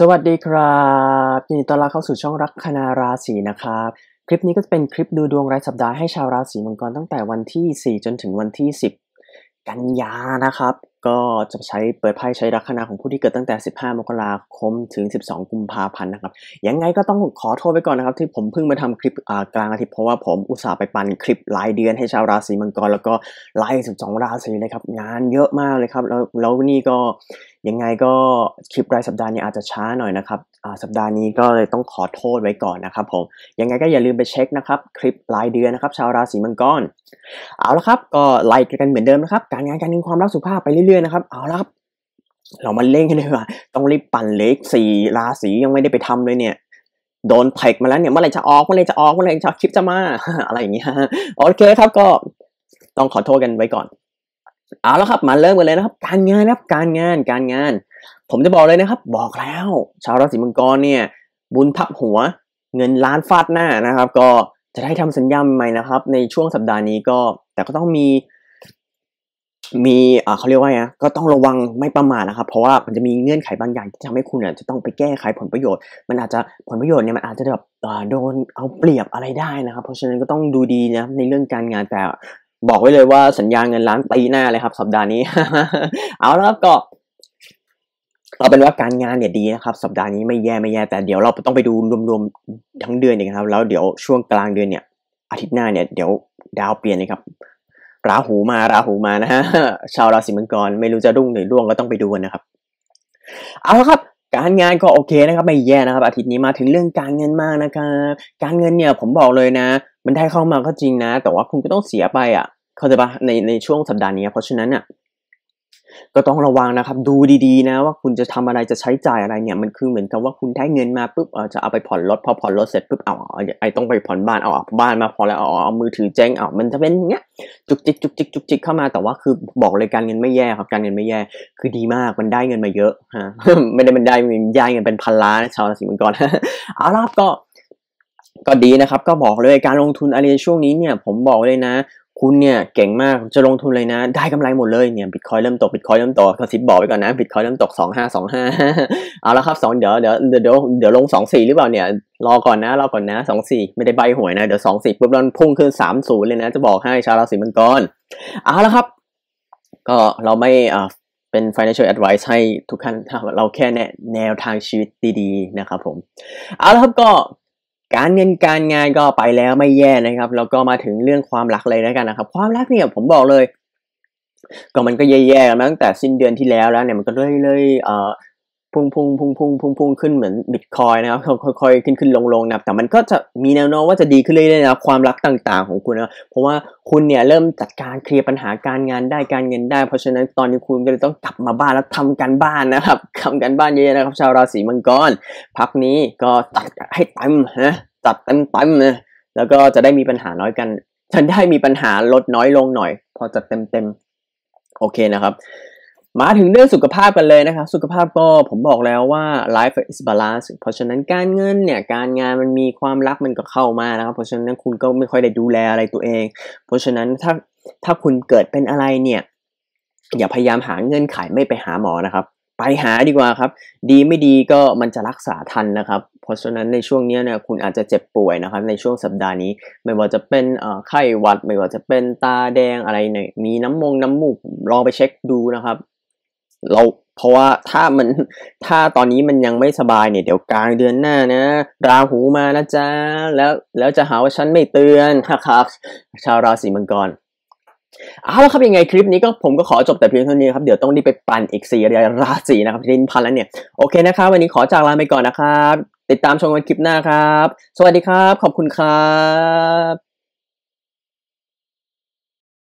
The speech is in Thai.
สวัสดีครับยินดีต้อนรับเข้าสู่ช่องรักคณาราศีนะครับ คลิปนี้ก็จะเป็นคลิปดูดวงรายสัปดาห์ให้ชาวราศีมังกรตั้งแต่วันที่ 4 จนถึงวันที่ 10 กันยานะครับ ก็จะใช้เปิดไพ่ใช้ลัคนาของผู้ที่เกิดตั้งแต่ 15มกราคมถึง 12 กุมภาพันธ์นะครับยังไงก็ต้องขอโทษไปก่อนนะครับ ที่ผมเพิ่งมาทำคลิปกลางอาทิตย์เพราะว่าผมอุตส่าห์ไปปันคลิปหลายเดือนให้ชาวราศีมังกรแล้วก็ไลส12ราศีเลยครับงานเยอะมากเลยครับแล้วแล้วนี่ก็ยังไงก็คลิปรายสัปดาห์นี้อาจจะช้าหน่อยนะครับสัปดาห์นี้ก็เลยต้องขอโทษไว้ก่อนนะครับผม ยังไงก็อย่าลืมไปเช็คนะครับคลิปรายเดือนนะครับ ชาวราศีมังกร เอาละครับ ก็ไลค์กันเหมือนเดิมนะครับ การงานการเงินความรักสุขภาพไปเรื่อยๆนะครับ เอาละครับ เรามาเล่นกันเลยว่าต้องรีบปั่นเล็กสี่ราศียังไม่ได้ไปทำเลยเนี่ย โดนแพ็กมาแล้วเนี่ยเมื่อไรจะออกเมื่อไรจะออกเมื่อไรจะคลิปจะมา อะไรอย่างเงี้ยโอเคครับก็ต้องขอโทษกันไว้ก่อนเอาแล้วครับ มาเริ่มกันเลยนะครับ การงานครับการงานการงาน ผมจะบอกเลยนะครับ บอกแล้ว ชาวราศีมังกรเนี่ย บุญทับหัว เงินล้านฟาดหน้านะครับ ก็จะได้ทำสัญญาใหม่นะครับ ในช่วงสัปดาห์นี้ก็ แต่ก็ต้องมี มีอ่าเขาเรียกว่าไงก็ต้องระวังไม่ประมาทนะครับ เพราะว่ามันจะมีเงื่อนไขบางอย่างที่ทำให้คุณเนี่ยจะต้องไปแก้ไขผลประโยชน์ มันอาจจะผลประโยชน์เนี่ยมัน อาจจะแบบโดนเอาเปรียบอะไรได้นะครับ เพราะฉะนั้นก็ต้องดูดีนะในเรื่องการงานแต่บอกไว้เลยว่าสัญญาเงินล้านตีหน้าเลยครับ สัปดาห์นี้เอาแล้วก็เอาเป็นว่าการงานเนี่ยดีนะครับสัปดาห์นี้ไม่แย่ไม่แย่ แต่เดี๋ยวเราต้องไปดูรวมๆทั้งเดือนนะครับแล้วเดี๋ยวช่วงกลางเดือนเนี่ยอาทิตย์หน้าเนี่ยเดี๋ยวดาวเปลี่ยนนะครับราหูมาราหูมานะฮะชาวราศีมังกร ไม่รู้จะรุ่งหรือร่วงก็ต้องไปดูนะครับ เอาละครับ การงานก็โอเคนะครับ ไม่แย่นะครับ อาทิตย์นี้มาถึงเรื่องการเงินมากนะครับการเงินเนี่ย ผมบอกเลยนะมันได้เข้ามาก็จริงนะ แต่ว่าคุณก็ต้องเสียไปอะ่ะ เข้าใจปะในในช่วงสัปดาห์นี้เพราะฉะนั้นอะ่ะ ก็ต้องระวังนะครับดูดีๆ นะ ว่าคุณจะทำอะไรจะใช้จ่ายอะไรเนี่ยมันคือเหมือนกับว่าคุณได้เงินมาปุ๊บเออจะเอาไปผ่อนรถ พอผ่อนรถเสร็จปุ๊บเอาไอต้องไปผ่อนบ้านเอาบ้านมาพอแล้วเอาเอามือถือแจ้ง เอา มันจะเป็นอย่างเงี้ย จุกจิกจุกจิกจุกจิกเข้ามา แต่ว่าคือบอกเลยการเงินไม่แย่ครับการเงินไม่แย่ คือดีมากมันได้เงินมาเยอะฮะไม่ได้มันได้มันได้เงินเป็นพันล้านชาวราศีมังกรเอาล่ะก็ก็ดีนะครับ ก็บอกเลยการลงทุนอะไรช่วงนี้เนี่ยผมบอกเลยนะ คุณเนี่ยเก่งมากจะลงทุนเลยนะได้กำไรหมดเลยเนี่ยบิตคอยเริ่มตกบิตคอยเริ่มตกกระซิบบอกไปก่อนนะบิตคอยเริ่มตก 2525เอาละครับ2เดี๋ยวเดี๋ยวเดี๋ยวเดี๋ยวลง 24หรือเปล่าเนี่ยรอก่อนนะรอก่อนนะ 24 ไม่ได้ใบหวยนะ เดี๋ยว 24 ปุ๊บแล้วพุ่งขึ้น 30 เลยนะ จะบอกให้ชาวราศีมังกรเอาละครับ ก็เราไม่อ่าเป็น financial advice ให้ทุกท่านเราแค่แนแนวทางชีวิตดีๆนะครับผม เอาละครับก็การเงินการงานก็ไปแล้วไม่แย่นะครับ แล้วก็มาถึงเรื่องความรักเลยนะกันนะครับ ความรักเนี่ยผมบอกเลย ก็มันก็แย่ๆมาตั้งแต่สิ้นเดือนที่แล้วแล้วเนี่ยมันก็เลยเลยเอ่อพุ่งพุ่งพุ่งพุ่งพุ่งพุ่งขึ้นเหมือนบิตคอยนะครับค่อยๆขึ้นขึ้นลงลงนะแต่มันก็จะมีแนวโน้มว่าจะดีขึ้นเรื่อยๆนะความรักต่าง ๆของคุณนะเพราะว่าคุณเนี่ยเริ่มจัดการเคลียร์ปัญหาการงานได้การเงินได้ เพราะฉะนั้นตอนนี้คุณก็เลยต้องกลับมาบ้านแล้วทำการบ้านนะครับทำการบ้านเยอะๆนะครับ ชาวราศีมังกรพักนี้ก็ตัดให้เต็มนะตัดเต็มๆนะแล้วก็จะได้มีปัญหาน้อยกันจะได้มีปัญหาลดน้อยลงหน่อย พอจัดเต็มๆโอเคนะครับมาถึงเรื่องสุขภาพกันเลยนะครับ สุขภาพก็ผมบอกแล้วว่า life is balance เพราะฉะนั้นการเงินเนี่ยการงานมันมีความรักมันก็เข้ามานะครับ เพราะฉะนั้นคุณก็ไม่ค่อยได้ดูแลอะไรตัวเอง เพราะฉะนั้นถ้าถ้าคุณเกิดเป็นอะไรเนี่ย อย่าพยายามหาเงินไขไม่ไปหาหมอนะครับ ไปหาดีกว่าครับ ดีไม่ดีก็มันจะรักษาทันนะครับ เพราะฉะนั้นในช่วงนี้เนี่ยคุณอาจจะเจ็บป่วยนะครับ ในช่วงสัปดาห์นี้ไม่ว่าจะเป็นไข้หวัด ไม่ว่าจะเป็นตาแดงอะไรเนี่ยมีน้ำมงน้ำมูกลองไปเช็คดูนะครับเราเพราะว่าถ้ามันถ้าตอนนี้มันยังไม่สบายเนี่ย เดี๋ยวกลางเดือนหน้านะ ราหูมานะจ๊ะแล้วแล้วจะหาว่าฉันไม่เตือนนะครับ ชาวราศีมังกรเอาละครับยังไงคลิปนี้ก็ผมก็ขอจบแต่เพียงเท่านี้ครับเดี๋ยวต้องรีบไปปั่นอีกสี่ราศีนะครับที่พันแล้วเนี่ยโอเคนะครับวันนี้ขอจากลาไปก่อนนะครับ ติดตามชมกันคลิปหน้าครับ สวัสดีครับขอบคุณครับ